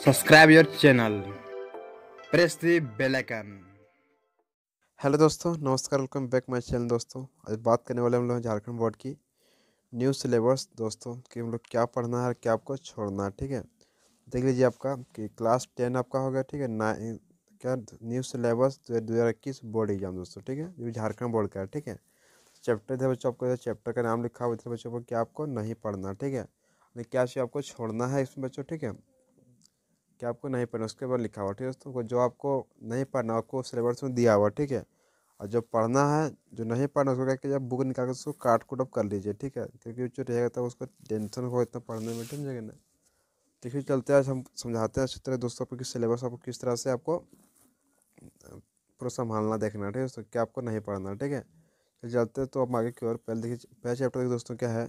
subscribe your channel press the bell icon hello दोस्तों नमस्कार welcome back my channel दोस्तों आज बात करने वाले हम लोग झारखंड बोर्ड की न्यू सिलेबस दोस्तों कि हम लोग क्या पढ़ना है क्या आपको छोड़ना है ठीक है देख लीजिए आपका कि क्लास टेन आपका हो गया ठीक है ना क्या न्यू सिलेबस दो हज़ार इक्कीस बोर्ड एग्जाम दोस्तों ठीक है जो झारखंड बोर्ड का है ठीक है चैप्टर इधर बच्चों आपको चैप्टर का नाम लिखा हुआ था बच्चों को क्या आपको नहीं पढ़ना ठीक है क्या चाहिए आपको छोड़ना है इसमें बच्चों ठीक है कि आपको नहीं पढ़ना उसके ऊपर लिखा हुआ ठीक है दोस्तों जो आपको नहीं पढ़ना आपको सिलेबस में दिया हुआ ठीक है और जो पढ़ना है जो नहीं पढ़ना उसको क्या कि जब बुक निकाल कर उसको काट कुट अप कर लीजिए ठीक है क्योंकि जो रहेगा तो उसको टेंशन हो इतना पढ़ने में ठीक है ना देखिए चलते हैं आज हम समझाते हैं अच्छी तरह दोस्तों आपको किस सिलेबस आपको किस तरह से आपको पूरा संभालना देखना ठीक है दोस्तों क्या आपको नहीं पढ़ना ठीक है चलते तो आप आगे की ओर पहले देखिए पहले चैप्टर देखिए दोस्तों क्या है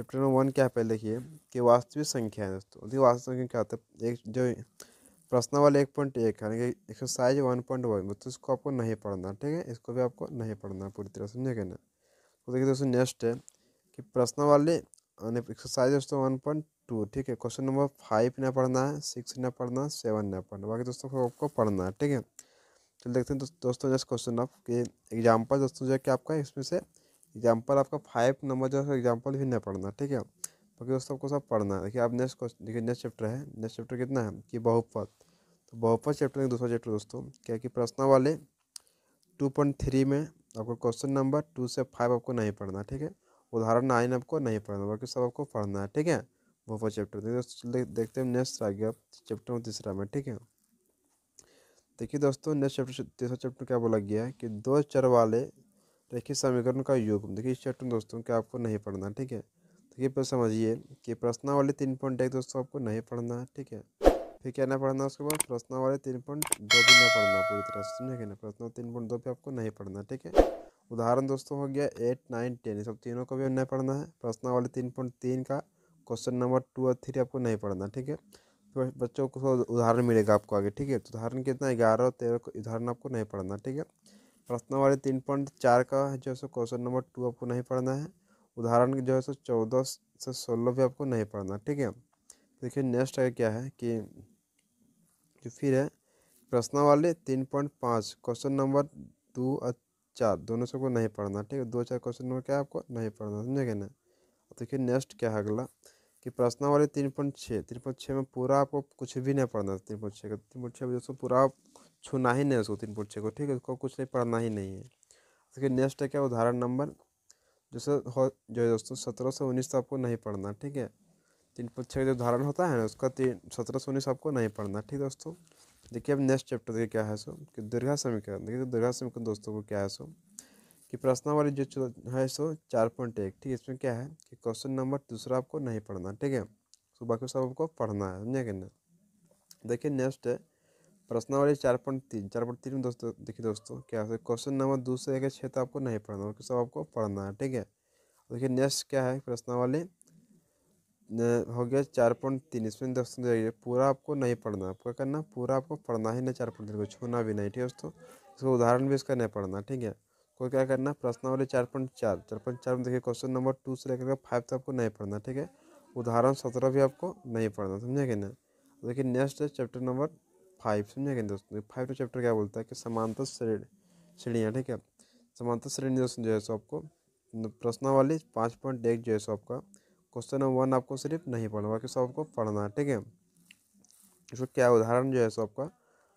चैप्टर नंबर वन क्या है पहले देखिए कि वास्तविक संख्या है दोस्तों देखिए वास्तविक संख्या क्या होता है एक जो प्रश्न वाले एक पॉइंट एक यानी कि एक्सरसाइज वन पॉइंट वन दोस्तों इसको आपको नहीं पढ़ना ठीक है इसको भी आपको नहीं पढ़ना पूरी तरह से समझे ना तो देखिए दोस्तों नेक्स्ट है कि प्रश्न वाले एक्सरसाइज दोस्तों वन पॉइंट टू ठीक है क्वेश्चन नंबर फाइव ना पढ़ना है सिक्स ना पढ़ना है सेवन ना पढ़ना बाकी दोस्तों को आपको पढ़ना है ठीक है चलिए देखते हैं दोस्तों जैसे क्वेश्चन आप कि एग्जाम्पल दोस्तों जो है कि आपका इसमें से एग्जाम्पल आपका फाइव नंबर जो है एग्जाम्पल भी नहीं पढ़ना ठीक है बाकी दोस्तों आपको सब पढ़ना है देखिए आप नेक्स्ट क्वेश्चन देखिए नेक्स्ट चैप्टर है नेक्स्ट चैप्टर कितना है कि बहुपद तो बहुपद चैप्टर दूसरा चैप्टर दोस्तों क्या कि प्रश्न वाले टू पॉइंट थ्री में आपको क्वेश्चन नंबर टू से फाइव आपको नहीं पढ़ना ठीक है उदाहरण नाइन आपको नहीं पढ़ना बाकी सब आपको पढ़ना है ठीक है बहुपद चैप्टर देखिए देखते हैं नेक्स्ट आ गया चैप्टर में तीसरा में ठीक है देखिए दोस्तों नेक्स्ट चैप्टर तीसरा चैप्टर क्या बोला गया है कि दो चर वाले देखिए समीकरण का योग देखिए इस चैप्टर में दोस्तों क्या आपको नहीं पढ़ना ठीक है तो ये पर समझिए कि प्रश्नावली तीन पॉइंट एक दोस्तों आपको नहीं पढ़ना है ठीक है फिर क्या ना पढ़ना उसके बाद प्रश्नावली तीन पॉइंट दो भी ना पढ़ना पूरी तरह से समझे ना प्रश्न तीन पॉइंट दो भी आपको नहीं पढ़ना ठीक है उदाहरण दोस्तों हो गया एट नाइन टेन ये सब तीनों को भी नहीं पढ़ना है प्रश्नावली तीन पॉइंट तीन का क्वेश्चन नंबर टू और थ्री आपको नहीं पढ़ना ठीक है फिर तो बच्चों को उदाहरण मिलेगा आपको आगे ठीक है तो उदाहरण कितना ग्यारह और तेरह को उदाहरण आपको नहीं पढ़ना ठीक है प्रश्नावली तीन पॉइंट चार का जो है सो क्वेश्चन नंबर टू आपको नहीं पढ़ना है उदाहरण जो है सो चौदह से सोलह भी आपको नहीं पढ़ना ठीक है देखिए नेक्स्ट आगे क्या है कि जो फिर है प्रश्नावली तीन पॉइंट पाँच क्वेश्चन नंबर दो और चार दोनों सबको नहीं पढ़ना ठीक है दो चार क्वेश्चन नंबर क्या आपको नहीं पढ़ना क्या ना देखिए नेक्स्ट क्या है अगला कि प्रश्नावली तीन पॉइंट छः तीन पॉइंट छः में पूरा आपको कुछ भी नहीं पढ़ना तीन पॉइंट छः का तीन पॉइंट छः में दोस्तों पूरा छूना ही नहीं उसको तीन पॉइंट छः को ठीक है उसको कुछ नहीं पढ़ना ही नहीं है उसके नेक्स्ट है क्या उदाहरण नंबर जैसे हो जो है दोस्तों सत्रह सौ उन्नीस तो आपको नहीं पढ़ना ठीक है तीन पॉइंट छः जो उदाहरण होता है ना उसका तीन सत्रह सौ उन्नीस आपको नहीं पढ़ना ठीक है दोस्तों देखिए अब नेक्स्ट चैप्टर देखिए क्या है सो कि दीर्घा समीकरण देखिए तो दीर्घा समीकरण दोस्तों को क्या है सो कि प्रश्नावली जो है सो चार पॉइंट एक ठीक है इसमें क्या है कि क्वेश्चन नंबर दूसरा आपको नहीं पढ़ना ठीक है सुबह बाकी सब आपको पढ़ना है समझे कि देखिए नेक्स्ट है प्रश्नावली चार पॉइंट तीन चार पॉइंट तीन में दोस्तों देखिए दोस्तों क्या है क्वेश्चन नंबर दो से लेकर छः तो आपको नहीं पढ़ना है सब आपको पढ़ना है ठीक है देखिए नेक्स्ट क्या है प्रश्नावली हो गया चार पॉइंट तीन इसमें दोस्तों देखिए पूरा आपको नहीं पढ़ना आपका करना पूरा आपको पढ़ना ही नहीं चार पॉइंट तीन को छूना भी नहीं ठीक है दोस्तों उदाहरण भी इसका नहीं पढ़ना ठीक है तो क्या करना प्रश्नावली चार पॉइंट चार चार पॉइंट चार में देखिए क्वेश्चन नंबर टू से लेकर फाइव तक आपको नहीं पढ़ना ठीक है उदाहरण सत्रह भी आपको नहीं पढ़ना समझे कि ना देखिए नेक्स्ट है चैप्टर नंबर फाइव समझेंगे दोस्तों फाइव का चैप्टर क्या बोलता है कि समानता श्रेणियाँ ठीक है समानता श्रेणी दोस्तों जो है सो आपको प्रश्नावली पाँच पॉइंट एक जो है सो आपका क्वेश्चन नंबर वन आपको सिर्फ नहीं पढ़ना बाकी सब आपको पढ़ना है ठीक है इसको क्या उदाहरण जो है सो आपका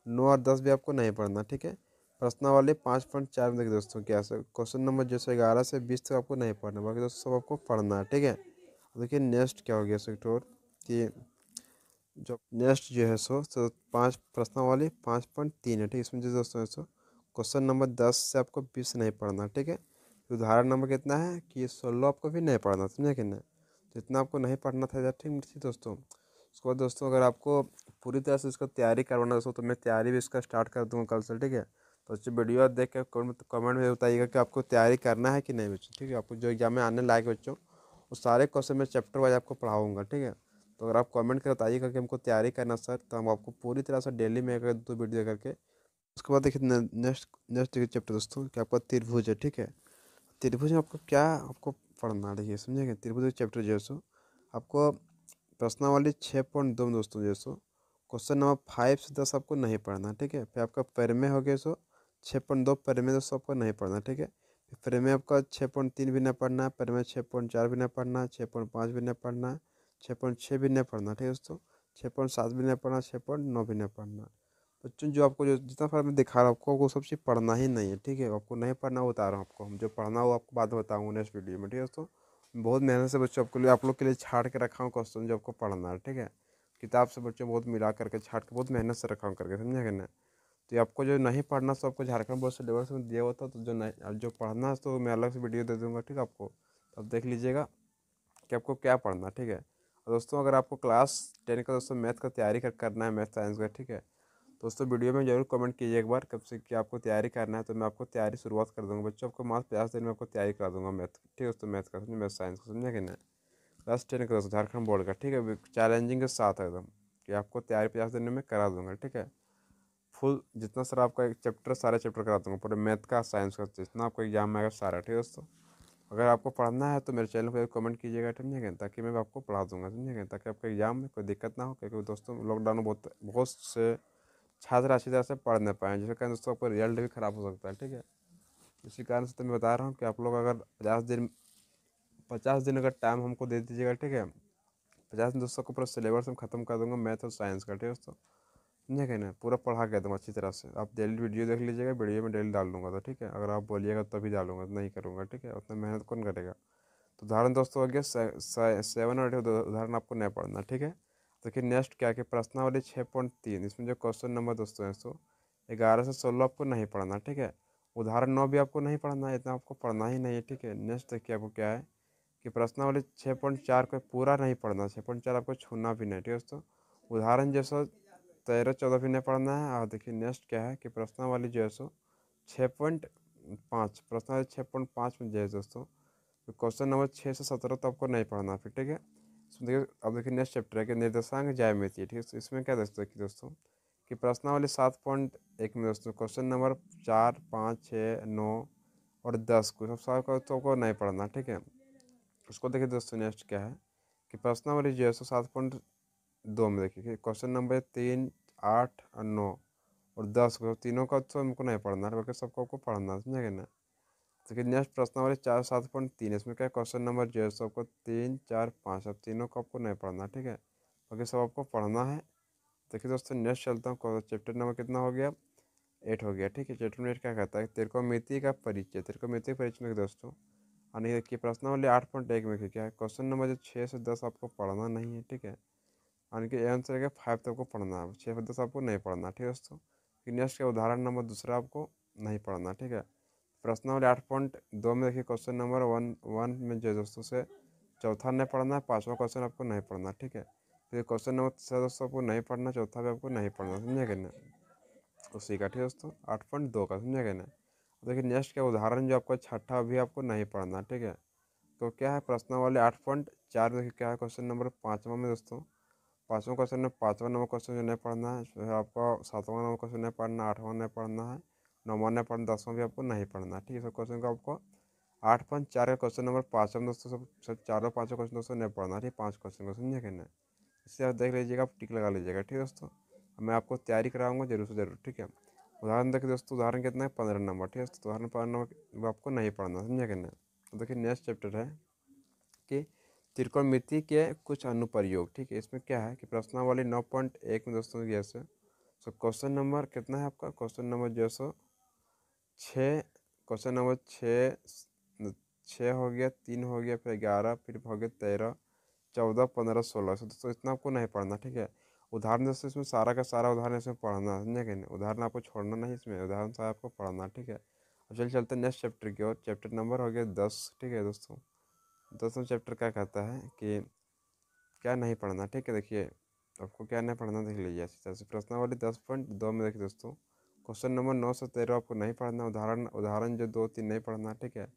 नौ और दस भी आपको नहीं पढ़ना ठीक है प्रश्नावली पाँच पॉइंट चार में देखिए दोस्तों क्या से क्वेश्चन नंबर जो है ग्यारह से बीस तक आपको नहीं पढ़ना बाकी दोस्तों सब आपको पढ़ना है ठीक है देखिए नेक्स्ट क्या हो गया टोर कि जो नेक्स्ट जो है सो तो पाँच प्रश्नावली पाँच पॉइंट तीन है ठीक है इसमें जो दोस्तों सो क्वेश्चन नंबर दस से आपको बीस नहीं पढ़ना ठीक है उदाहरण नंबर कितना है कि सोलह आपको भी नहीं पढ़ना समझे कि नहीं तो इतना आपको नहीं पढ़ना था ठीक ठीक दोस्तों उसके बाद दोस्तों अगर आपको पूरी तरह से इसका तैयारी करवाना दोस्तों तो मैं तैयारी भी इसका स्टार्ट कर दूँगा कल से ठीक है तो अच्छी वीडियो देख के कमेंट में बताइएगा कि आपको तैयारी करना है कि नहीं बच्चों ठीक है आपको जो एग्जाम में आने लायक बच्चों वो सारे क्वेश्चन मैं चैप्टर वाइज आपको पढ़ाऊँगा ठीक है तो अगर आप कमेंट कर बताइएगा कि हमको तैयारी करना सर तो हम आपको पूरी तरह से डेली में दो वीडियो करके उसके बाद देखिए नेक्स्ट नेक्स्ट चैप्टर दोस्तों कि आपका त्रिभुज है ठीक है त्रिभुज में आपको क्या आपको पढ़ना देखिए समझेंगे त्रिभुज चैप्टर जो है सो आपको प्रश्नावली छः पॉइंट दो दोस्तों जो है सो क्वेश्चन नंबर फाइव से दस आपको नहीं पढ़ना ठीक है फिर आपका प्रमेय हो गया सो छः पॉइंट दो प्रमेय दोस्तों आपको नहीं पढ़ना ठीक है फिर प्रमेय आपका छः पॉइंट तीन भी ना पढ़ना प्रमेय छः पॉइंट चार भी ना पढ़ना छः पॉइंट पाँच भी ना पढ़ना है छः पॉइंट छः भी नहीं पढ़ना ठीक है दोस्तों छः पॉइंट सात भी नहीं पढ़ना छः पॉइंट नौ भी नहीं पढ़ना बच्चों जो आपको जो जितना फर्क मैं दिखा रहा हूँ आपको वो सब चीज़ पढ़ना ही नहीं है ठीक है आपको नहीं पढ़ना बता रहा हूँ आपको हम जो पढ़ना हो आपको बाद में बताऊँगा नेक्स्ट वीडियो में ठीक है दोस्तों बहुत मेहनत से बच्चों आपके लिए आप लोग के लिए छाट के रखा हूँ क्वेश्चन जो आपको पढ़ना है ठीक है किताब से बच्चों बहुत मिला करके छाट के बहुत मेहनत से रखा हूँ करके समझे ना तो आपको जो नहीं पढ़ना सो आपको झारखंड बोर्ड सिलेबस में दिया होता तो जो नहीं जो पढ़ना है तो मैं अलग से वीडियो दे दूँगा ठीक है आपको तो आप देख लीजिएगा कि आपको क्या पढ़ना ठीक है दोस्तों अगर आपको क्लास टेन का दोस्तों मैथ का तैयारी कर करना है मैथ साइंस का ठीक है दोस्तों वीडियो में जरूर कमेंट कीजिए एक बार कब से कि आपको तैयारी करना है तो मैं आपको तैयारी शुरुआत कर दूँगा बच्चों आपको मार्च पचास दिन में आपको तैयारी करा दूँगा मैथ ठीक है दोस्तों मैथ का समझे मैथ साइंस का समझे कि नहीं क्लास टेन का दोस्तों झारखंड बोर्ड का ठीक है चैलेंजिंग के साथ एकदम कि आपको तैयारी पचास दिन में करा दूँगा ठीक है फुल जितना सर आपका एक चैप्टर सारा चैप्टर करा दूँगा पूरे मैथ का साइंस का जितना आपको एग्जाम में आएगा सारा ठीक है दोस्तों अगर आपको पढ़ना है तो मेरे चैनल पर कमेंट कीजिएगा समझेंगे ताकि मैं आपको पढ़ा दूंगा समझेंगे ताकि आपके एग्जाम में कोई दिक्कत ना हो क्योंकि दोस्तों लॉकडाउन में बहुत बहुत से छात्र अच्छी तरह से पढ़ नहीं पाए जिसके कारण दोस्तों आपका रिजल्ट भी ख़राब हो सकता है ठीक है इसी कारण से तो मैं बता रहा हूँ कि आप लोग अगर पचास दिन पचास दिन अगर टाइम हमको दे दीजिएगा ठीक है पचास दिन दोस्तों को पूरा सिलेबस हम खत्म कर दूंगा मैथ और साइंस का ठीक है दोस्तों समझे ना पूरा पढ़ा के एकदम अच्छी तरह से आप डेली वीडियो देख लीजिएगा वीडियो में डेली डाल दूँगा तो ठीक है अगर आप बोलिएगा तो तभी डालूंगा नहीं करूँगा ठीक है उतना मेहनत कौन करेगा तो उदाहरण दोस्तों हो गया सेवन और एट उदाहरण आपको नहीं पढ़ना ठीक है तो फिर नेक्स्ट क्या कि प्रश्नावली छः पॉइंट तीन इसमें जो क्वेश्चन नंबर दोस्तों हैं सो ग्यारह से सोलह आपको नहीं पढ़ना ठीक है उदाहरण नौ भी आपको नहीं पढ़ना है इतना आपको पढ़ना ही नहीं है ठीक है नेक्स्ट देखिए आपको क्या है कि प्रश्नावली छः पॉइंट चार को पूरा नहीं पढ़ना छः पॉइंट चार आपको छूना भी नहीं ठीक है दोस्तों उदाहरण जैसा तेरह चौदह भी नहीं पढ़ना है और देखिए नेक्स्ट क्या है कि प्रश्नावली जो है सो छः पॉइंट पाँच प्रश्नावली छः पॉइंट पाँच में जो है दोस्तों क्वेश्चन तो नंबर छः से सत्रह तो आपको नहीं पढ़ना फिर ठीक है इसमें देखिए अब देखिए नेक्स्ट चैप्टर है कि निर्देशांक है ठीक है इसमें क्या दोस्तों देखिए दोस्तों कि प्रश्नावली सात पॉइंट एक में दोस्तों क्वेश्चन नंबर चार पाँच छः नौ और दस को सब सॉल्व करो तो आपको नहीं पढ़ना ठीक है उसको देखिए दोस्तों नेक्स्ट क्या है कि प्रश्नावली जो है सो सात पॉइंट दो में देखिए क्वेश्चन नंबर तीन आठ और नौ और दस को तीनों का तो हमको नहीं पढ़ना है बल्कि सबको आपको पढ़ना है समझा ना तो देखिए नेक्स्ट प्रश्न हमारे चार सात पॉइंट तीन इसमें क्या क्वेश्चन नंबर जो है सबको तीन चार पाँच अब तीनों को आपको नहीं पढ़ना ठीक है बाकी सब आपको पढ़ना है देखिए दोस्तों नेक्स्ट चलता हूँ चैप्टर नंबर कितना हो गया एट हो गया ठीक है चैप्टर नंबर क्या कहता है त्रिकोमिति का परिचय का परिचय में दोस्तों और नहीं देखिए प्रश्न वाले आठ पॉइंट एक में क्या है क्वेश्चन नंबर जो छः से दस आपको पढ़ना नहीं है ठीक है यानी कि आंसर है फाइव तक आपको पढ़ना है छः से दस आपको नहीं पढ़ना ठीक है दोस्तों फिर नेक्स्ट का उदाहरण नंबर दूसरा आपको नहीं पढ़ना ठीक है प्रश्न नंबर आठ पॉइंट दो में देखिए क्वेश्चन नंबर वन वन में जो दोस्तों से चौथा नहीं पढ़ना है पाँचवा क्वेश्चन आपको नहीं पढ़ना ठीक है फिर क्वेश्चन नंबर तीसरा दोस्तों आपको नहीं पढ़ना चौथा भी आपको नहीं पढ़ना समझे कि ना उसी का ठीक है दोस्तों आठ पॉइंट दो का समझे कि ना देखिए नेक्स्ट का उदाहरण जो आपका छठा भी आपको नहीं पढ़ना ठीक है तो क्या है प्रश्न वाले आठ पॉइंट चार में देखिए क्या है क्वेश्चन नंबर पाँचवा में दोस्तों पाँचवा क्वेश्चन है पाँचवा नंबर क्वेश्चन जो नहीं पढ़ना है जो आपको सातवा सातवां नंबर क्वेश्चन नहीं पढ़ना आठवां नहीं पढ़ना है नौवा नहीं पढ़ना दसवां भी आपको नहीं पढ़ना है ठीक है सब क्वेश्चन को आपको आठ पाँच चार का क्वेश्चन नंबर पाँचवा में दोस्तों सब सब चारों पाँचों क्वेश्चन दोस्तों नहीं पढ़ना ठीक है पाँच क्वेश्चन को समझे कहना इससे आप देख लीजिएगा आप टिक लगा लीजिएगा ठीक है दोस्तों मैं आपको तैयारी कराऊंगा जरूर से जरूर ठीक है उदाहरण देखिए दोस्तों उदाहरण कितना है पंद्रह नंबर ठीक है उदाहरण पंद्रह नंबर आपको नहीं पढ़ना समझा कहना तो देखिए नेक्स्ट चैप्टर है कि त्रिकोणमिति के कुछ अनुप्रयोग ठीक है इसमें क्या है कि प्रश्नावली नौ पॉइंट एक में दोस्तों यह सो सो क्वेश्चन नंबर कितना है आपका क्वेश्चन नंबर जो सो छः क्वेश्चन नंबर छः छः हो गया तीन हो गया फिर ग्यारह फिर हो गया तेरह चौदह पंद्रह सोलह सो दोस्तों इतना आपको नहीं पढ़ना ठीक है उदाहरण दोस्तों इसमें सारा का सारा उदाहरण इसमें पढ़ना समझे कि नहीं उदाहरण आपको छोड़ना नहीं इसमें उदाहरण सारा आपको पढ़ना ठीक है अब चल चलते नेक्स्ट चैप्टर की ओर चैप्टर नंबर हो गया दस ठीक है दोस्तों दसवें चैप्टर क्या कहता है कि क्या नहीं पढ़ना ठीक है देखिए आपको क्या नहीं पढ़ना देख लीजिए अच्छी तरह से प्रश्नावली दस पॉइंट दो में देखिए दोस्तों क्वेश्चन नंबर नौ सौ तेरह आपको नहीं पढ़ना उदाहरण उदाहरण जो दो तीन नहीं पढ़ना ठीक है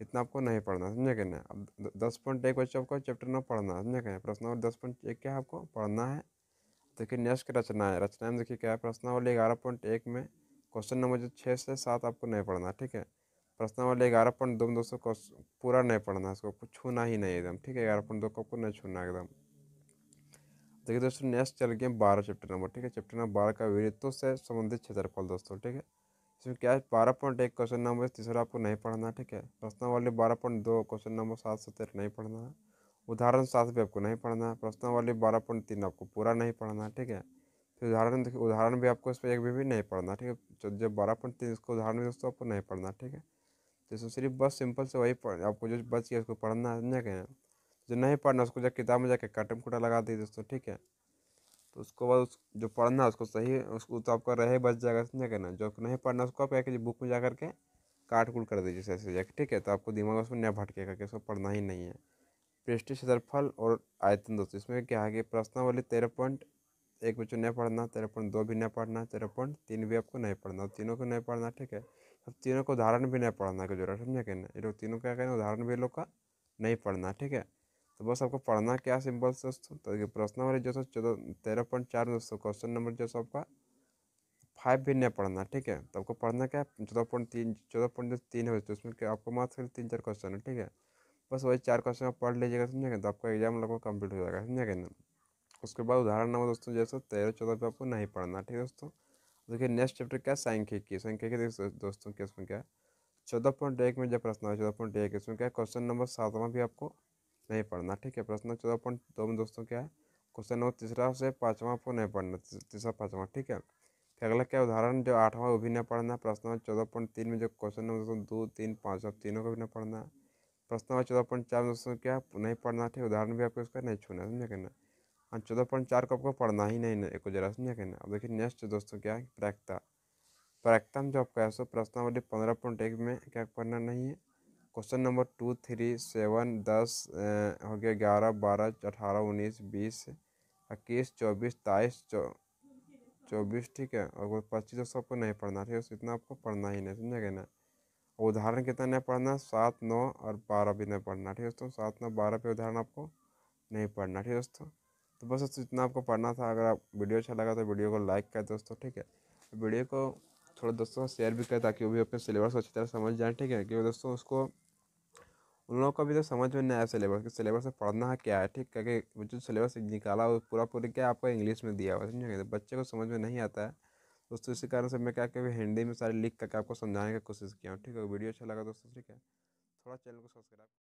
इतना आपको नहीं पढ़ना समझे कि ना अब दस पॉइंट एक बच्चे आपको चैप्टर नौ पढ़ना समझे प्रश्न प्रश्नावली दस पॉइंट एक क्या है आपको पढ़ना है देखिए नेक्स्ट रचना है रचना में देखिए क्या है प्रश्नावली ग्यारह पॉइंट एक में क्वेश्चन नंबर जो छः से सात आपको नहीं पढ़ना ठीक है प्रश्नवाली ग्यारह पॉइंट दो में दोस्तों को पूरा नहीं पढ़ना इसको कुछ छूना ही नहीं एकदम ठीक है ग्यारह पॉइंट दो को नहीं छूना एकदम देखिए दोस्तों नेक्स्ट चल गए बारह चैप्टर नंबर ठीक है चैप्टर नंबर बारह का वीरित्व से संबंधित क्षेत्रफल दोस्तों ठीक है इसमें क्या है बारह पॉइंट एक क्वेश्चन नंबर तीसरा आपको नहीं पढ़ना ठीक है प्रश्नवाली बारह पॉइंट दो क्वेश्चन नंबर सात सौ तेरह नहीं पढ़ना है उदाहरण सात भी आपको नहीं पढ़ना है प्रश्नावली बारह पॉइंट तीन आपको पूरा नहीं पढ़ना है ठीक है फिर उदाहरण देखिए उदाहरण भी आपको इस पर एक भी, भी नहीं पढ़ना ठीक है जब बारह पॉइंट तीन इसको उदाहरण भी दोस्तों आपको नहीं पढ़ना ठीक है तो इसमें सिर्फ बस सिंपल से वही पढ़ आपको जो बच गया उसको पढ़ना है समझा के जो नहीं पढ़ना उसको जब किताब में जाके कटम कुटा लगा दी दोस्तों ठीक है तो उसको बाद उस जो पढ़ना है उसको सही उसको तो आपका रहे बच जाएगा समझा के ना जो आपको नहीं पढ़ना उसको आप क्या कीजिए बुक में जा करके काट कूट कर दीजिए ऐसे जाके ठीक है तो आपको दिमाग उसमें नहीं भटकेगा कि उसको पढ़ना ही नहीं है पृष्ठ क्षेत्रफल और आयतन दोस्तों इसमें क्या है कि प्रश्नावली तेरह पॉइंट एक बच्चों नहीं पढ़ना तेरह पॉइंट दो भी नहीं पढ़ना तेरह पॉइंट तीन भी आपको नहीं पढ़ना तीनों को नहीं पढ़ना ठीक है अब तीनों को उदाहरण भी नहीं पढ़ना की जरूरत समझे कहना ये लोग तीनों क्या कहना उदाहरण भी लोग का नहीं पढ़ना ठीक है तो बस आपको पढ़ना क्या सिंबल्स दोस्तों तो प्रश्न वाले जो चौदह तेरह पॉइंट चार दोस्तों क्वेश्चन नंबर जो सौ आपका फाइव भी नहीं पढ़ना ठीक है तो आपको पढ़ना क्या चौदह पॉइंट तीन चौदह पॉइंट जो तीन है उसमें आपको मात्र तीन चार क्वेश्चन है ठीक है बस वही चार क्वेश्चन आप पढ़ लीजिएगा समझेगा तो आपका एग्जाम लगभग कंप्लीट हो जाएगा समझा ना उसके बाद उदाहरण नंबर दोस्तों जैसे तेरह चौदह पे आपको नहीं पढ़ना ठीक है दोस्तों देखिए नेक्स्ट चैप्टर क्या सांख्यिकी सांख्यिकी देखिए दोस्तों क्या इसमें क्या चौदह पॉइंट एक में जब प्रश्न है चौदह पॉइंट एक इसमें क्या क्वेश्चन नंबर सातवां भी आपको नहीं पढ़ना ठीक है प्रश्न चौदह पॉइंट दो में दोस्तों क्या है क्वेश्चन नंबर तीसरा से पाँचवा आपको नहीं पढ़ना तीसरा पाँचवा ठीक है फिर अगला क्या उदाहरण जो आठवां वो भी नहीं पढ़ना प्रश्न नंबर चौदह पॉइंट तीन में जो क्वेश्चन नंबर दोस्तों दो तीन पाँच और तीनों का भी नहीं पढ़ना प्रश्न नंबर चौदह पॉइंट चार में दोस्तों क्या नहीं पढ़ना ठीक उदाहरण भी आपको इसका नहीं छूना समझे कहना हाँ चौदह पॉइंट चार को आपको पढ़ना ही नहीं एक जरा समझा कहना अब देखिए नेक्स्ट दोस्तों क्या है प्रैक्ता प्रैक्ता में जो आपका है प्रश्नावली पंद्रह पॉइंट एक में क्या पढ़ना नहीं है question number two three seven दस हो गया ग्यारह बारह अठारह उन्नीस बीस इक्कीस चौबीस तेईस चौबीस ठीक है और पच्चीस दोस्तों आपको नहीं पढ़ना ठीक है इतना आपको पढ़ना ही नहीं समझा कहना उदाहरण कितना नहीं पढ़ना सात नौ और बारह भी नहीं पढ़ना ठीक है दोस्तों सात नौ बारह पे उदाहरण आपको नहीं पढ़ना ठीक है दोस्तों तो बस दोस्तों इतना आपको पढ़ना था अगर आप वीडियो अच्छा लगा तो वीडियो को लाइक करें दोस्तों ठीक है वीडियो को थोड़ा दोस्तों को शेयर भी करें ताकि वो भी अपने सिलेबस को अच्छी तरह समझ जाए ठीक है क्योंकि दोस्तों उसको उन लोगों को भी तो समझ में नहीं आया सिलेबस कि सिलेबस से पढ़ना है क्या है ठीक है कि जो सिलेबस निकाला पूरा पूरी क्या आपको इंग्लिश में दिया हुआ समझेंगे तो बच्चे को समझ में नहीं आता है दोस्तों इसी कारण से मैं क्या कभी हिंदी में सारे लिख करके आपको समझाने की कोशिश किया हूँ ठीक है वीडियो अच्छा लगा दोस्तों ठीक है थोड़ा चैनल को सब्सक्राइब